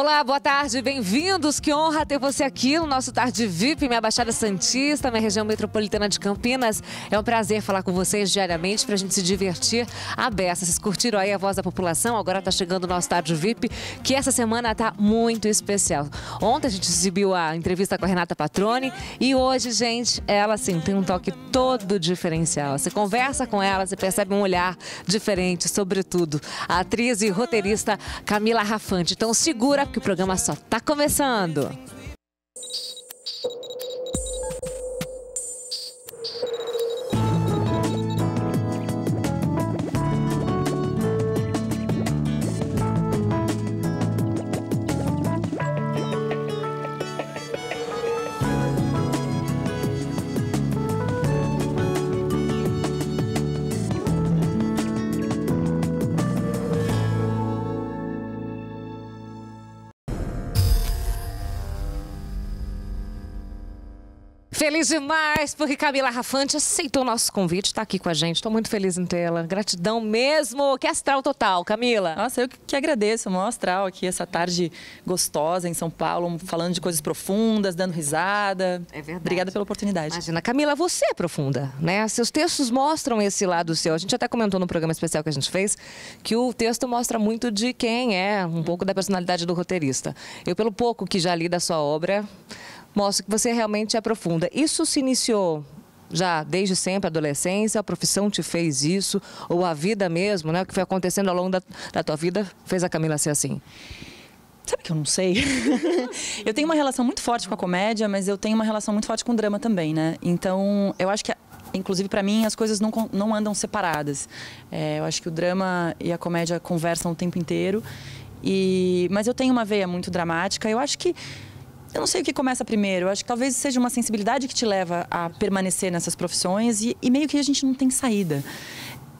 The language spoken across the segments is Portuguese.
Olá, boa tarde, bem-vindos. Que honra ter você aqui no nosso Tarde VIP, minha Baixada Santista, minha região metropolitana de Campinas. É um prazer falar com vocês diariamente para a gente se divertir a beça. Vocês curtiram aí a voz da população? Agora está chegando o nosso Tarde VIP, que essa semana está muito especial. Ontem a gente exibiu a entrevista com a Renata Patrone e hoje, gente, ela assim tem um toque todo diferencial. Você conversa com ela, você percebe um olhar diferente, sobretudo. A atriz e roteirista Camila Rafante. Então segura que o programa só tá começando. feliz demais porque Camila Rafante aceitou o nosso convite, está aqui com a gente. Estou muito feliz em tê-la. Gratidão mesmo. Que astral total, Camila. Nossa, eu que agradeço. Mó astral aqui, essa tarde gostosa em São Paulo, falando de coisas profundas, dando risada. É verdade. Obrigada pela oportunidade. Imagina, Camila, você é profunda, né? Seus textos mostram esse lado seu. A gente até comentou no programa especial que a gente fez que o texto mostra muito de quem é, um pouco da personalidade do roteirista. Eu, pelo pouco que já li da sua obra, mostra que você realmente aprofunda. É isso se iniciou já desde sempre, adolescência, a profissão te fez isso, ou a vida mesmo, né? O que foi acontecendo ao longo da, da tua vida fez a Camila ser assim? Sabe que eu não sei? eu tenho uma relação muito forte com a comédia, mas eu tenho uma relação muito forte com o drama também, né? Então, eu acho que, inclusive para mim, as coisas não, não andam separadas. É, eu acho que o drama e a comédia conversam o tempo inteiro. E, mas eu tenho uma veia muito dramática. Eu acho que eu não sei o que começa primeiro. Eu acho que talvez seja uma sensibilidade que te leva a permanecer nessas profissões e, e meio que a gente não tem saída.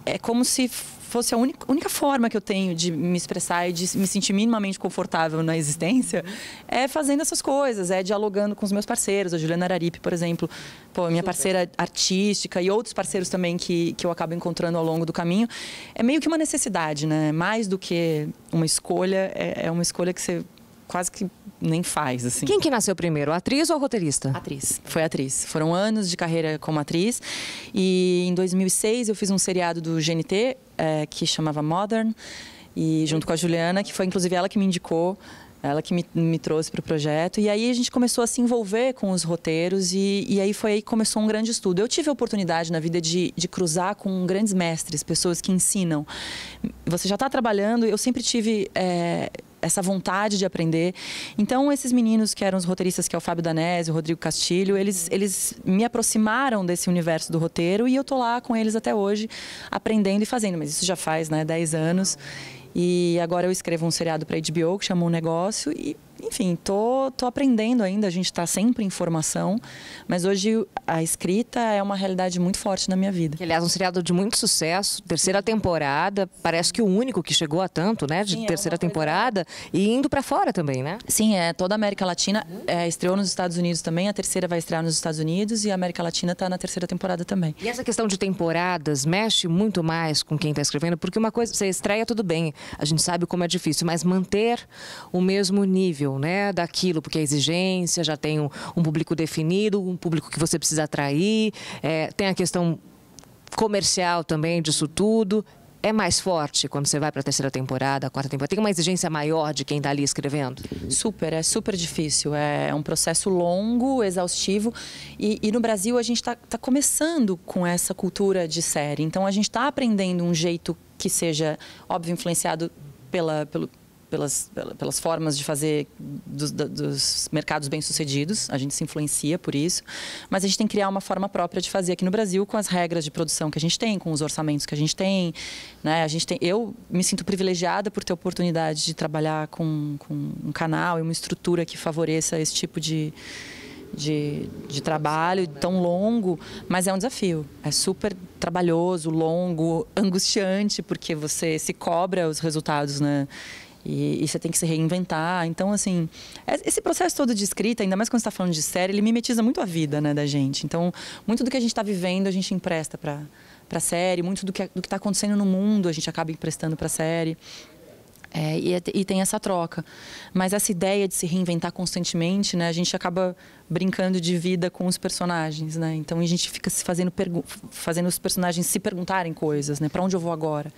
É como se fosse a única, única, forma que eu tenho de me expressar e de me sentir minimamente confortável na existência é fazendo essas coisas, é dialogando com os meus parceiros, a Juliana Araripe, por exemplo, pô, minha Super. parceira artística e outros parceiros também que, que eu acabo encontrando ao longo do caminho. É meio que uma necessidade, né? Mais do que uma escolha, é, é uma escolha que você quase que nem faz, assim. Quem que nasceu primeiro, atriz ou roteirista? Atriz. Foi atriz. Foram anos de carreira como atriz. E em 2006 eu fiz um seriado do GNT é, eh, que chamava Modern. E junto com a Juliana, que foi inclusive ela que me indicou ela que me, me trouxe para o projeto. E aí a gente começou a se envolver com os roteiros e, e aí foi aí que começou um grande estudo. Eu tive a oportunidade na vida de, de cruzar com grandes mestres, pessoas que ensinam. Você já está trabalhando, eu sempre tive... É, essa vontade de aprender. Então, esses meninos que eram os roteiristas, que é o Fábio Danese, o Rodrigo Castilho, eles, eles me aproximaram desse universo do roteiro e eu tô lá com eles até hoje, aprendendo e fazendo. Mas isso já faz, né, 10 anos. E agora eu escrevo um seriado para HBO que chama Um Negócio e enfim, tô, tô aprendendo ainda, a gente está sempre em formação, mas hoje a escrita é uma realidade muito forte na minha vida. Que, aliás, um seriado de muito sucesso, terceira temporada, parece que o único que chegou a tanto, né, de Sim, é terceira é temporada, coisa... e indo para fora também, né? Sim, é, toda a América Latina é, estreou nos Estados Unidos também, a terceira vai estrear nos Estados Unidos e a América Latina está na terceira temporada também. E essa questão de temporadas mexe muito mais com quem está escrevendo, porque uma coisa, você estreia tudo bem, a gente sabe como é difícil, mas manter o mesmo nível né, daquilo, porque a exigência, já tem um, um público definido, um público que você precisa atrair, é, tem a questão comercial também disso tudo. É mais forte quando você vai para a terceira temporada, a quarta temporada? Tem uma exigência maior de quem está ali escrevendo? Super, é super difícil. É, é um processo longo, exaustivo. E, e no Brasil a gente está tá começando com essa cultura de série. Então a gente está aprendendo um jeito que seja, óbvio, influenciado pela, pelo, pelas, pelas formas de fazer dos, dos mercados bem-sucedidos, a gente se influencia por isso, mas a gente tem que criar uma forma própria de fazer aqui no Brasil com as regras de produção que a gente tem, com os orçamentos que a gente tem. Né? A gente tem eu me sinto privilegiada por ter a oportunidade de trabalhar com, com um canal e uma estrutura que favoreça esse tipo de, de, de, trabalho tão longo, mas é um desafio. É super trabalhoso, longo, angustiante, porque você se cobra os resultados, né? E, e, você tem que se reinventar. Então, assim, é, esse processo todo de escrita, ainda mais quando está falando de série, ele mimetiza muito a vida né, da gente. Então, muito do que a gente está vivendo, a gente empresta para para série, muito do que do está acontecendo no mundo a gente acaba emprestando para série. É, e, é, e, tem essa troca. Mas essa ideia de se reinventar constantemente, né, a gente acaba brincando de vida com os personagens, né? Então a gente fica se fazendo fazendo os personagens se perguntarem coisas, né? Para onde eu vou agora?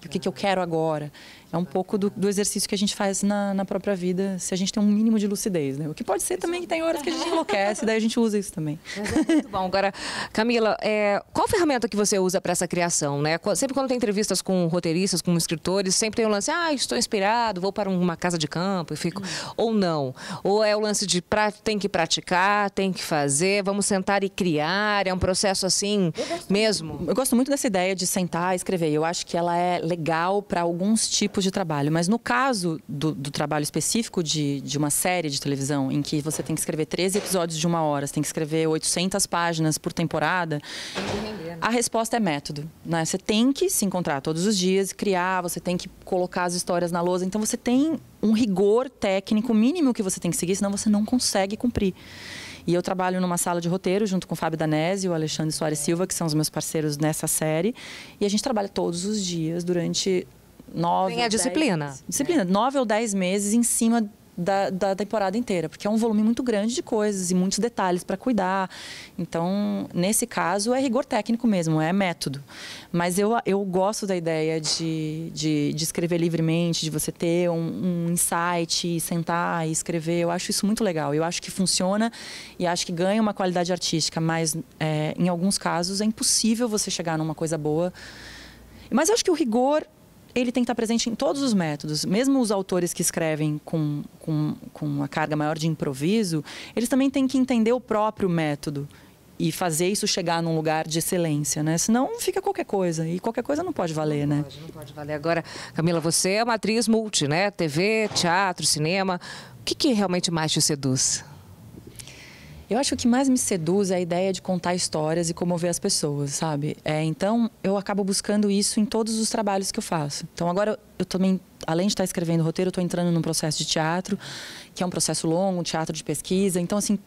Que o que, que, eu quero agora? É um pouco do, do exercício que a gente faz na, na, própria vida, se a gente tem um mínimo de lucidez, né? O que pode ser também que tem horas que a gente enlouquece, daí a gente usa isso também. É muito bom. Agora, Camila, é, qual ferramenta que você usa para essa criação, né? Sempre quando tem entrevistas com roteiristas, com escritores, sempre tem o lance, ah, estou inspirado, vou para uma casa de campo e fico. Hum. Ou não. Ou é o lance de pra, tem que praticar tem que fazer, vamos sentar e criar, é um processo assim eu mesmo? Muito, eu gosto muito dessa ideia de sentar e escrever. Eu acho que ela é legal para alguns tipos de trabalho, mas no caso do, do trabalho específico de, de uma série de televisão, em que você tem que escrever 13 episódios de uma hora, você tem que escrever 800 páginas por temporada, a resposta é método. Né? Você tem que se encontrar todos os dias, criar, você tem que colocar as histórias na lousa, então você tem um rigor técnico mínimo que você tem que seguir, senão você não consegue cumprir. E eu trabalho numa sala de roteiro junto com o Fábio Danese e o Alexandre Soares Silva, que são os meus parceiros nessa série. E a gente trabalha todos os dias durante nove. Tem a disciplina. Dez, disciplina, é. nove ou dez meses em cima da, da temporada inteira, porque é um volume muito grande de coisas e muitos detalhes para cuidar. Então, nesse caso, é rigor técnico mesmo, é método. Mas eu, eu gosto da ideia de, de, de escrever livremente, de você ter um, um insight, sentar e escrever. Eu acho isso muito legal. Eu acho que funciona e acho que ganha uma qualidade artística, mas é, em alguns casos é impossível você chegar numa coisa boa. Mas eu acho que o rigor ele tem que estar presente em todos os métodos. Mesmo os autores que escrevem com, com, com uma carga maior de improviso, eles também têm que entender o próprio método e fazer isso chegar num lugar de excelência, né? Senão fica qualquer coisa e qualquer coisa não pode valer, né? não né? Pode, não pode valer. Agora, Camila, você é uma atriz multi, né? TV, teatro, cinema. O que, que realmente mais te seduz? Eu acho que o que mais me seduz é a ideia de contar histórias e comover as pessoas, sabe? É, então, eu acabo buscando isso em todos os trabalhos que eu faço. Então, agora eu também, além de estar escrevendo roteiro, eu estou entrando num processo de teatro, que é um processo longo, um teatro de pesquisa. Então, assim,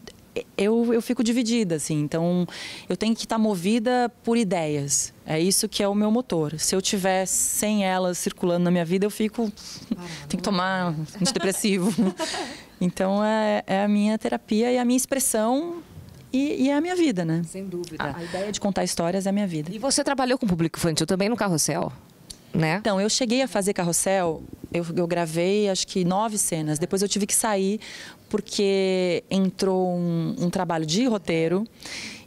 eu, eu fico dividida, assim. Então, eu tenho que estar movida por ideias. É isso que é o meu motor. Se eu tiver sem elas circulando na minha vida, eu fico. Ah, que tomar antidepressivo. Então é, é a minha terapia e a minha expressão e, e, é a minha vida, né? Sem dúvida. A, a, ideia de contar histórias é a minha vida. E você trabalhou com público infantil também no Carrossel, né? Então, eu cheguei a fazer Carrossel, eu, eu gravei acho que nove cenas. Depois eu tive que sair porque entrou um, um trabalho de roteiro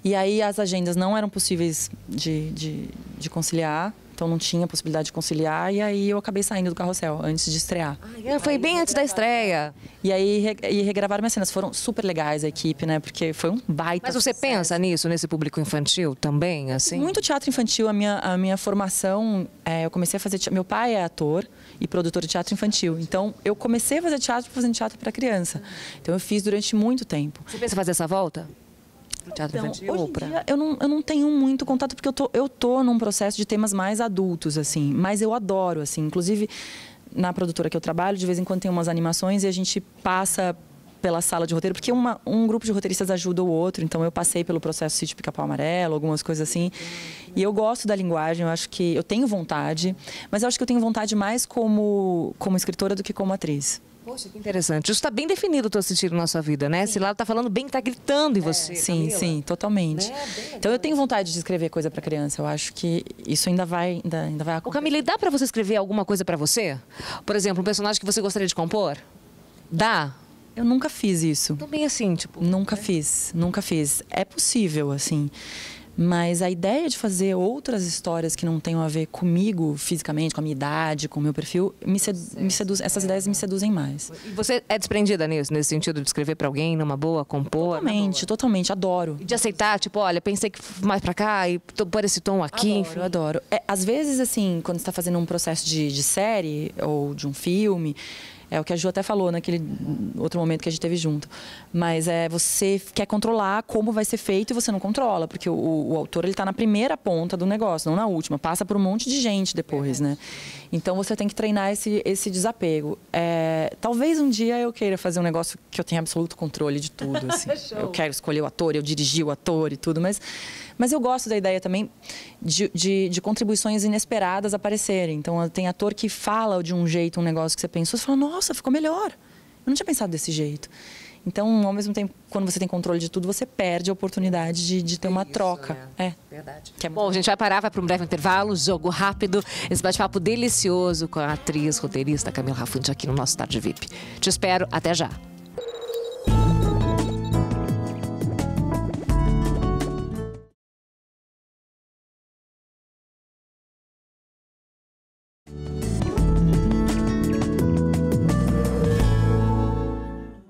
e aí as agendas não eram possíveis de, de, de conciliar. Então não tinha possibilidade de conciliar e aí eu acabei saindo do carrossel antes de estrear. Ah, foi bem antes da estreia. E aí re, e regravaram minhas cenas. Foram super legais a equipe, né? Porque foi um baita. Mas você sucesso. pensa nisso, nesse público infantil também, assim? Muito teatro infantil. A minha, a minha formação, é, eu comecei a fazer. teatro Meu pai é ator e produtor de teatro infantil. Então eu comecei a fazer teatro fazendo teatro para criança. Então eu fiz durante muito tempo. Você pensa fazer essa volta? Teatro então, infantil hoje dia, eu não, eu não tenho muito contato, porque eu tô, eu tô num processo de temas mais adultos, assim. Mas eu adoro, assim. Inclusive, na produtora que eu trabalho, de vez em quando tem umas animações e a gente passa pela sala de roteiro, porque uma, um grupo de roteiristas ajuda o outro, então eu passei pelo processo Sítio Pica-Pau Amarelo, algumas coisas assim. E eu gosto da linguagem, eu acho que eu tenho vontade, mas eu acho que eu tenho vontade mais como, como escritora do que como atriz. Poxa, que interessante. Isso está bem definido o teu sentido na sua vida, né? Sim. Esse lado está falando bem, está gritando em é, você. É, sim, Camila. sim, totalmente. Né? Então eu tenho vontade de escrever coisa para criança. Eu acho que isso ainda vai, ainda, ainda vai acontecer. Ô, Camila, e dá para você escrever alguma coisa para você? Por exemplo, um personagem que você gostaria de compor? Dá? Eu nunca fiz isso. Também é assim, tipo. Nunca né? fiz, nunca fiz. É possível, assim. Mas a ideia de fazer outras histórias que não tenham a ver comigo fisicamente, com a minha idade, com o meu perfil, me, sedu me seduz, essas é. ideias me seduzem mais. E você é desprendida nisso, nesse sentido de escrever para alguém numa boa, compor? Totalmente, boa. totalmente, adoro. E de aceitar, tipo, olha, pensei que mais para cá e pôr esse tom aqui. Adoro, enfim. eu adoro. É, às vezes, assim, quando está fazendo um processo de, de série ou de um filme, é o que a Ju até falou naquele outro momento que a gente teve junto. Mas é você quer controlar como vai ser feito e você não controla, porque o, o autor ele está na primeira ponta do negócio, não na última. Passa por um monte de gente depois, é. né? Então você tem que treinar esse, esse desapego. É, talvez um dia eu queira fazer um negócio que eu tenha absoluto controle de tudo. Assim. eu quero escolher o ator, eu dirigi o ator e tudo, mas, mas eu gosto da ideia também de, de, de contribuições inesperadas aparecerem. Então tem ator que fala de um jeito um negócio que você pensou, você fala, nossa nossa, ficou melhor. Eu não tinha pensado desse jeito. Então, ao mesmo tempo, quando você tem controle de tudo, você perde a oportunidade de, de ter é uma isso, troca. Né? É. Verdade. É Bom, a gente vai parar para um breve intervalo, jogo rápido, esse bate-papo delicioso com a atriz, roteirista Camila Rafunde aqui no nosso Tarde VIP. Te espero, até já.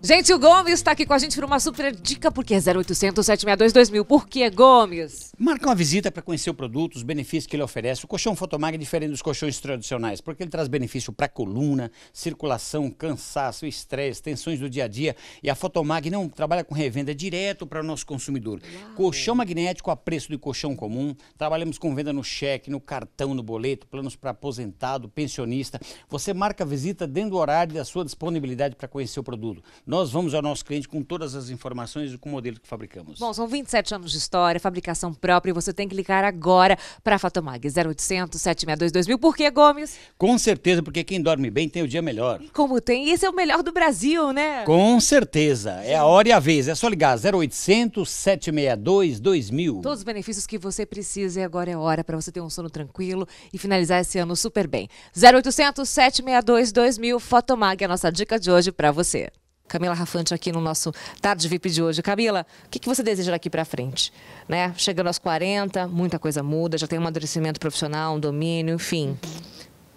Gente, o Gomes está aqui com a gente para uma super dica, porque é 0800 762 2000. Por que, Gomes? Marca uma visita para conhecer o produto, os benefícios que ele oferece. O colchão Fotomag é diferente dos colchões tradicionais, porque ele traz benefício para coluna, circulação, cansaço, estresse, tensões do dia a dia. E a Fotomag não trabalha com revenda, é direto para o nosso consumidor. Uau. Colchão magnético a preço do colchão comum. Trabalhamos com venda no cheque, no cartão, no boleto, planos para aposentado, pensionista. Você marca a visita dentro do horário da sua disponibilidade para conhecer o produto. Nós nós vamos ao nosso cliente com todas as informações e com o modelo que fabricamos. Bom, são 27 anos de história, fabricação própria, e você tem que ligar agora para a Fatomag, 0800 762 2000. Por que, Gomes? Com certeza, porque quem dorme bem tem o dia melhor. E como tem, esse é o melhor do Brasil, né? Com certeza, é a hora e a vez, é só ligar 0800 762 2000. Todos os benefícios que você precisa e agora é hora para você ter um sono tranquilo e finalizar esse ano super bem. 0800 762 2000, Fotomag, é a nossa dica de hoje para você. Camila Rafante aqui no nosso Tarde VIP de hoje. Camila, o que, que você deseja daqui para frente? Né? Chegando aos 40, muita coisa muda, já tem um amadurecimento profissional, um domínio, enfim.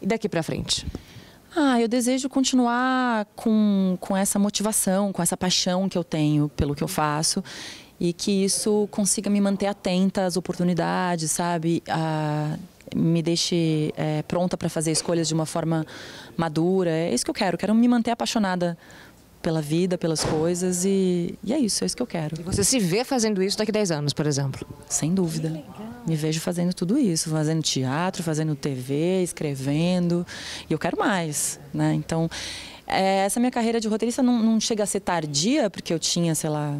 E daqui para frente? Ah, eu desejo continuar com, com essa motivação, com essa paixão que eu tenho pelo que eu faço e que isso consiga me manter atenta às oportunidades, sabe? A, me deixe é, pronta para fazer escolhas de uma forma madura. É isso que eu quero. Quero me manter apaixonada pela vida, pelas coisas e, e é isso, é isso que eu quero. E você se vê fazendo isso daqui a 10 anos, por exemplo? Sem dúvida. Me vejo fazendo tudo isso, fazendo teatro, fazendo TV, escrevendo e eu quero mais, né? Então, é, essa minha carreira de roteirista não, não chega a ser tardia, porque eu tinha, sei lá,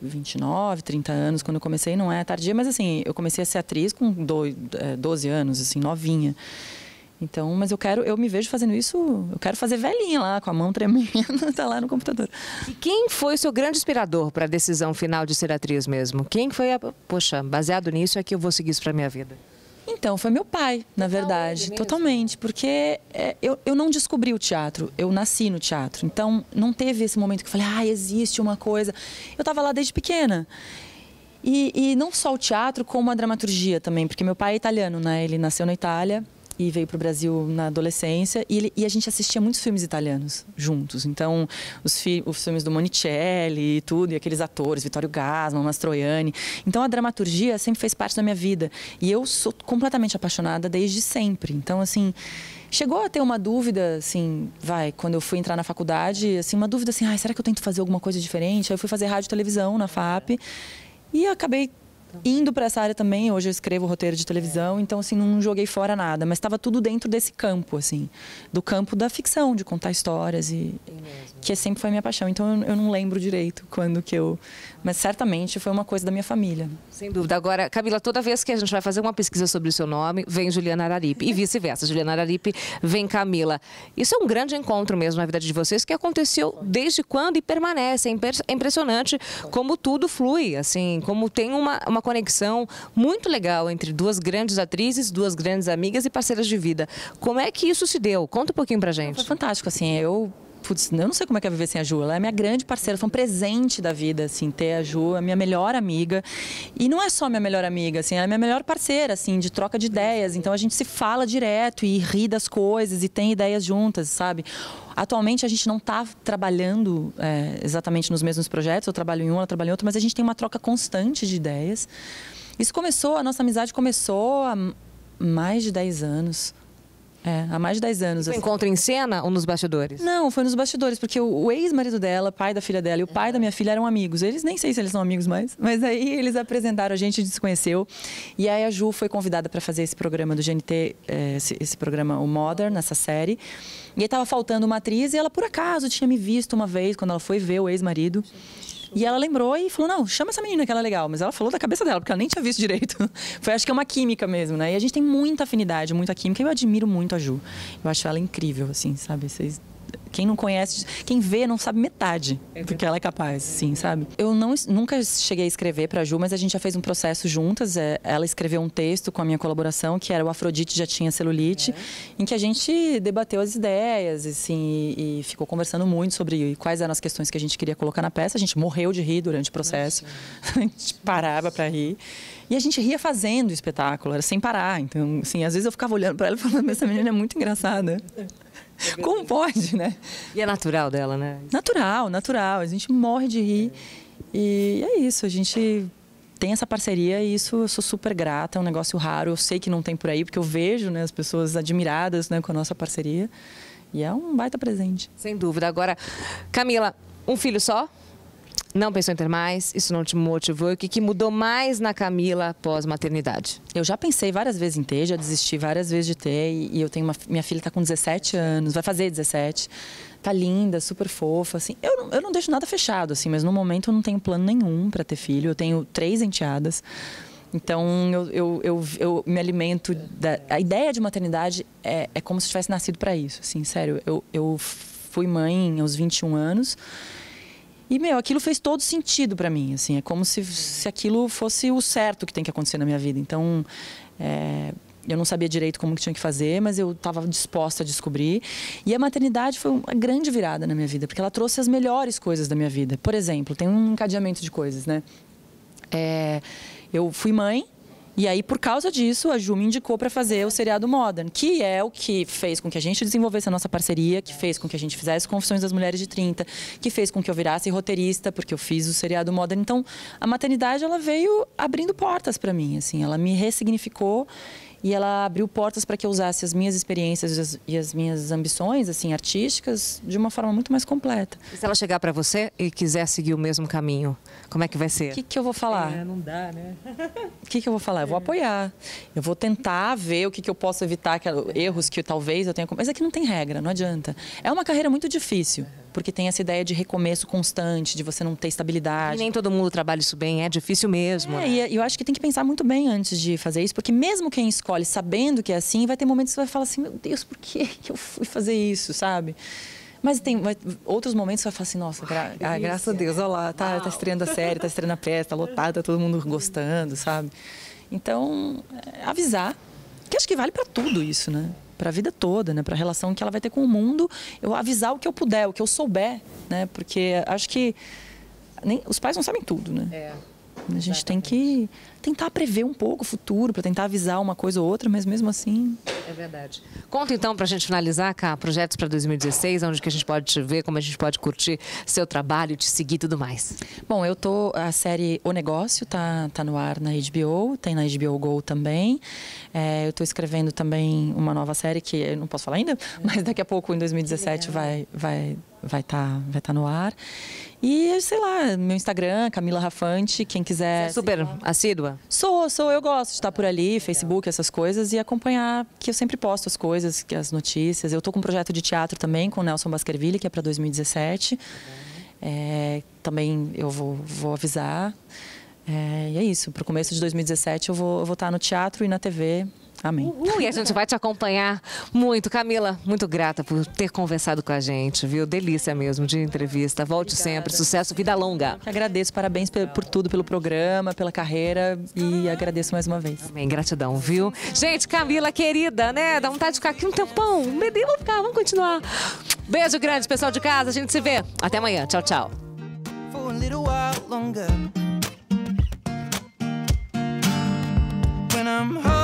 29, 30 anos, quando eu comecei, não é tardia, mas assim, eu comecei a ser atriz com 12 é, anos, assim, novinha. Então, mas eu quero, eu me vejo fazendo isso, eu quero fazer velhinha lá, com a mão tremendo, tá lá no computador. E quem foi o seu grande inspirador para a decisão final de ser atriz mesmo? Quem foi a, poxa, baseado nisso é que eu vou seguir isso para minha vida? Então, foi meu pai, na verdade, totalmente, porque é, eu, eu não descobri o teatro, eu nasci no teatro, então não teve esse momento que eu falei, ah, existe uma coisa. Eu estava lá desde pequena. E, e, não só o teatro, como a dramaturgia também, porque meu pai é italiano, né? Ele nasceu na Itália e veio para o Brasil na adolescência e, ele, e, a gente assistia muitos filmes italianos juntos. Então, os, fi, os filmes do Monicelli e tudo, e aqueles atores, Vittorio Gasman, Mastroianni. Então, a dramaturgia sempre fez parte da minha vida. E eu sou completamente apaixonada desde sempre. Então, assim, chegou a ter uma dúvida, assim, vai, quando eu fui entrar na faculdade, assim, uma dúvida assim, ah, será que eu tento fazer alguma coisa diferente? Aí eu fui fazer rádio e televisão na FAP e acabei indo para essa área também, hoje eu escrevo roteiro de televisão, é. então assim, não joguei fora nada, mas estava tudo dentro desse campo, assim, do campo da ficção, de contar histórias e que sempre foi minha paixão. Então eu, eu não lembro direito quando que eu, mas certamente foi uma coisa da minha família. Sem dúvida. Agora, Camila, toda vez que a gente vai fazer uma pesquisa sobre o seu nome, vem Juliana Araripe e vice-versa. Juliana Araripe vem Camila. Isso é um grande encontro mesmo na vida de vocês que aconteceu desde quando e permanece. É, é impressionante como tudo flui, assim, como tem uma, uma conexão muito legal entre duas grandes atrizes, duas grandes amigas e parceiras de vida. Como é que isso se deu? Conta um pouquinho pra gente. Foi fantástico, assim, eu putz, eu não sei como é que é viver sem a Ju. Ela é minha grande parceira, foi um presente da vida, assim, ter a Ju, é minha melhor amiga. E não é só minha melhor amiga, assim, ela é minha melhor parceira, assim, de troca de ideias. Então a gente se fala direto e ri das coisas e tem ideias juntas, sabe? Atualmente a gente não está trabalhando é, exatamente nos mesmos projetos, eu trabalho em um, ela trabalha em outro, mas a gente tem uma troca constante de ideias. Isso começou, a nossa amizade começou há mais de 10 anos. É, há mais de 10 anos. Assim. encontro em cena ou nos bastidores? Não, foi nos bastidores, porque o, o ex-marido dela, pai da filha dela e o pai da minha filha eram amigos. Eles nem sei se eles são amigos mais, mas aí eles apresentaram, a gente desconheceu. E aí a Ju foi convidada para fazer esse programa do GNT, é, esse, esse programa, o Modern, nessa série. E aí tava faltando uma atriz e ela, por acaso, tinha me visto uma vez quando ela foi ver o ex-marido. E ela lembrou e falou: não, chama essa menina que ela é legal. Mas ela falou da cabeça dela, porque ela nem tinha visto direito. Foi, acho que é uma química mesmo, né? E a gente tem muita afinidade, muita química. E eu admiro muito a Ju. Eu acho ela incrível, assim, sabe? Vocês quem não conhece, quem vê não sabe metade é do que ela é capaz, sim, sabe? Eu não, nunca cheguei a escrever para a Ju, mas a gente já fez um processo juntas. É, ela escreveu um texto com a minha colaboração, que era o Afrodite já tinha celulite, é. em que a gente debateu as ideias, assim, e, e, ficou conversando muito sobre quais eram as questões que a gente queria colocar na peça. A gente morreu de rir durante o processo. A gente parava para rir. E a gente ria fazendo o espetáculo, era sem parar. Então, assim, às vezes eu ficava olhando para ela e falando, essa menina é muito engraçada. É. É Como pode, né? E é natural dela, né? Natural, natural. A gente morre de rir. E é isso, a gente tem essa parceria e isso eu sou super grata, é um negócio raro. Eu sei que não tem por aí, porque eu vejo né, as pessoas admiradas né, com a nossa parceria. E é um baita presente. Sem dúvida. Agora, Camila, um filho só? não pensou em ter mais, isso não te motivou o que, que mudou mais na Camila pós-maternidade? Eu já pensei várias vezes em ter, já desisti várias vezes de ter e eu tenho uma, minha filha está com 17 anos, vai fazer 17, tá linda, super fofa, assim. Eu, eu não deixo nada fechado, assim, mas no momento eu não tenho plano nenhum para ter filho, eu tenho três enteadas. Então, eu, eu, eu, eu, me alimento da... A ideia de maternidade é, é como se tivesse nascido para isso, assim, sério. Eu, eu fui mãe aos 21 anos e, meu, aquilo fez todo sentido para mim, assim, é como se, se aquilo fosse o certo que tem que acontecer na minha vida. Então, é, eu não sabia direito como que tinha que fazer, mas eu estava disposta a descobrir. E a maternidade foi uma grande virada na minha vida, porque ela trouxe as melhores coisas da minha vida. Por exemplo, tem um encadeamento de coisas, né? É, eu fui mãe, e aí, por causa disso, a Ju me indicou para fazer o seriado Modern, que é o que fez com que a gente desenvolvesse a nossa parceria, que fez com que a gente fizesse Confissões das Mulheres de 30, que fez com que eu virasse roteirista, porque eu fiz o seriado Modern. Então, a maternidade ela veio abrindo portas para mim, assim, ela me ressignificou e ela abriu portas para que eu usasse as minhas experiências e as, e as, minhas ambições assim artísticas de uma forma muito mais completa. E se ela chegar para você e quiser seguir o mesmo caminho, como é que vai ser? O que, que eu vou falar? É, não dá, né? O que, que eu vou falar? Eu vou é. apoiar. Eu vou tentar ver o que, que eu posso evitar, que, erros que talvez eu tenha... Mas aqui é não tem regra, não adianta. É uma carreira muito difícil porque tem essa ideia de recomeço constante, de você não ter estabilidade. E nem todo mundo trabalha isso bem, é difícil mesmo. É, né? e eu acho que tem que pensar muito bem antes de fazer isso, porque mesmo quem escolhe sabendo que é assim, vai ter momentos que você vai falar assim: meu Deus, por que eu fui fazer isso, sabe? Mas tem mas outros momentos que você falar assim, nossa, gra Ai, ah, graças a Deus, olha lá, tá, tá estreando a série, tá estreando a peça, tá lotada, tá todo mundo gostando, sabe? Então, é, avisar, que acho que vale para tudo isso, né? para a vida toda, né? Para a relação que ela vai ter com o mundo, eu avisar o que eu puder, o que eu souber, né? Porque acho que nem, os pais não sabem tudo, né? É. A gente tem que tentar prever um pouco o futuro, para tentar avisar uma coisa ou outra, mas mesmo assim. É verdade. Conta então, para a gente finalizar, cá, projetos para 2016, onde que a gente pode te ver, como a gente pode curtir seu trabalho, te seguir e tudo mais. Bom, eu tô. A série O Negócio tá, tá no ar na HBO, tem na HBO Go também. É, eu estou escrevendo também uma nova série que eu não posso falar ainda, é. mas daqui a pouco, em 2017, vai, vai vai estar tá, vai tá no ar. E, sei lá, meu Instagram, Camila Rafante, quem quiser. Você é super assídua? Sou, sou, eu gosto de estar por ali, Facebook, essas coisas, e acompanhar, que eu sempre posto as coisas, as notícias. Eu estou com um projeto de teatro também com o Nelson Baskerville, que é para 2017. É, também eu vou, vou avisar. É, e é isso, para o começo de 2017 eu vou, eu vou estar tá no teatro e na TV Amém. Uhul, e a gente vai te acompanhar muito. Camila, muito grata por ter conversado com a gente, viu? Delícia mesmo de entrevista. Volte Obrigada. sempre. Sucesso, vida longa. agradeço, parabéns por tudo, pelo programa, pela carreira e agradeço mais uma vez. Amém, gratidão, viu? Gente, Camila, querida, né? Dá vontade de ficar aqui um tempão. Vamos ficar, vamos continuar. Beijo grande, pessoal de casa. A gente se vê. Até amanhã. Tchau, tchau. I'm home.